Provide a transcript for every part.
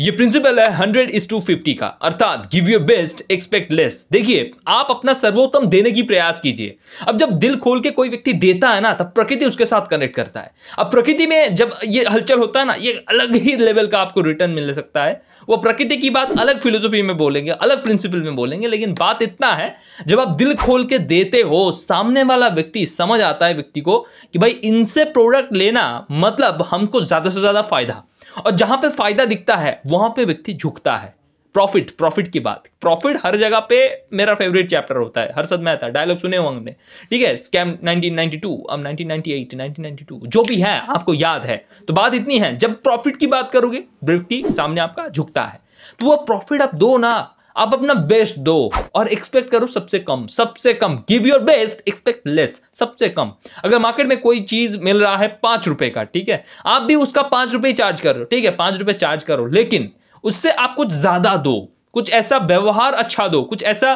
ये प्रिंसिपल है hundred is to fifty का अर्थात give your best expect less देखिए आप अपना सर्वोत्तम देने की प्रयास कीजिए अब जब दिल खोल के कोई व्यक्ति देता है ना तब प्रकृति उसके साथ कनेक्ट करता है अब प्रकृति में जब ये हलचल होता है ना ये अलग ही लेवल का आपको रिटर्न मिल सकता है वो प्रकृति की बात अलग फिलोसफी में बोलेंगे अलग प्रिंसिपल में बोलेंगे लेकिन बात इतना है जब आप दिल खोल के देते हो सामने वाला व्यक्ति समझ आता है व्यक्ति को कि भाई इनसे प्रोडक्ट लेना मतलब हमको ज़्यादा से ज़्यादा फायदा और जहां पे फायदा दिखता है वहां पे व्यक्ति झुकता है प्रॉफिट प्रॉफिट की बात प्रॉफिट हर जगह पे मेरा फेवरेट चैप्टर होता है हर सद में आता डायलॉग सुने होंगे हमने ठीक है स्कैम 1992 अब 1998 1992 जो भी है आपको याद है तो बात इतनी है जब प्रॉफिट की बात करोगे व्यक्ति सामने आपका झुकता है तो वह प्रॉफिट आप दो ना आप अपना बेस्ट दो और एक्सपेक्ट करो सबसे कम सबसे कम give your best expect less सबसे कम अगर मार्केट में कोई चीज मिल रहा है पांच रुपए का ठीक है आप भी उसका पांच रुपए चार्ज करो ठीक है पांच रुपए चार्ज करो लेकिन उससे आप कुछ ज्यादा दो कुछ ऐसा व्यवहार अच्छा दो कुछ ऐसा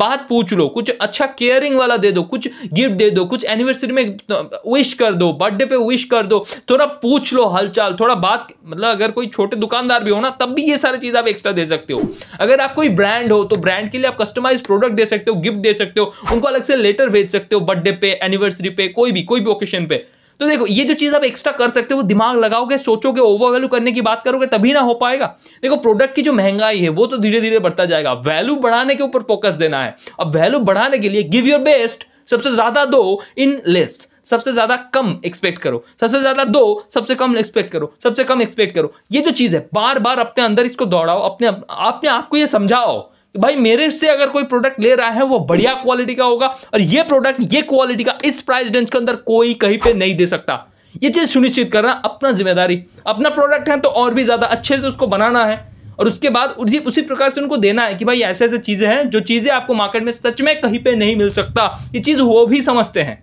बात पूछ लो कुछ अच्छा केयरिंग वाला दे दो कुछ गिफ्ट दे दो कुछ एनिवर्सरी में विश तो, कर दो बर्थडे पे विश कर दो थोड़ा पूछ लो हलचाल थोड़ा बात मतलब अगर कोई छोटे दुकानदार भी हो ना तब भी ये सारी चीज़ आप एक्स्ट्रा दे सकते हो अगर आप कोई ब्रांड हो तो ब्रांड के लिए आप कस्टमाइज प्रोडक्ट दे सकते हो गिफ्ट दे सकते हो उनको अलग से लेटर भेज सकते हो बर्थडे पे एनिवर्सरी पे कोई भी कोई भी ओकेशन पे तो देखो ये जो चीज़ आप एक्स्ट्रा कर सकते हो वो दिमाग लगाओगे सोचोगे ओवर वैल्यू करने की बात करोगे तभी ना हो पाएगा देखो प्रोडक्ट की जो महंगाई है वो तो धीरे धीरे बढ़ता जाएगा वैल्यू बढ़ाने के ऊपर फोकस देना है अब वैल्यू बढ़ाने के लिए गिव योर बेस्ट सबसे ज़्यादा दो इन लेस सबसे ज्यादा कम एक्सपेक्ट करो सबसे ज्यादा दो सबसे कम एक्सपेक्ट करो सबसे कम एक्सपेक्ट करो ये जो चीज है बार बार अपने अंदर इसको दौड़ाओ अपने अपने आप को ये समझाओ भाई मेरे से अगर कोई प्रोडक्ट ले रहा है वो बढ़िया क्वालिटी का होगा और ये प्रोडक्ट ये क्वालिटी का इस प्राइस रेंज के अंदर कोई कहीं पे नहीं दे सकता ये चीज़ सुनिश्चित करना अपना जिम्मेदारी अपना प्रोडक्ट है तो और भी ज़्यादा अच्छे से उसको बनाना है और उसके बाद उसी उसी प्रकार से उनको देना है कि भाई ऐसे ऐसे चीज़ें हैं जो चीज़ें आपको मार्केट में सच में कहीं पर नहीं मिल सकता ये चीज़ वो भी समझते हैं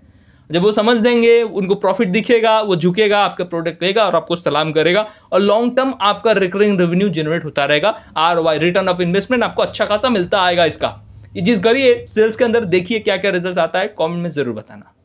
जब वो समझ देंगे उनको प्रॉफिट दिखेगा वो झुकेगा आपका प्रोडक्ट लेगा और आपको सलाम करेगा और लॉन्ग टर्म आपका रिकरिंग रेवेन्यू जनरेट होता रहेगा R Y return of investment आपको अच्छा खासा मिलता आएगा इसका ये चीज़ करिए सेल्स के अंदर देखिए क्या क्या रिजल्ट आता है कॉमेंट में ज़रूर बताना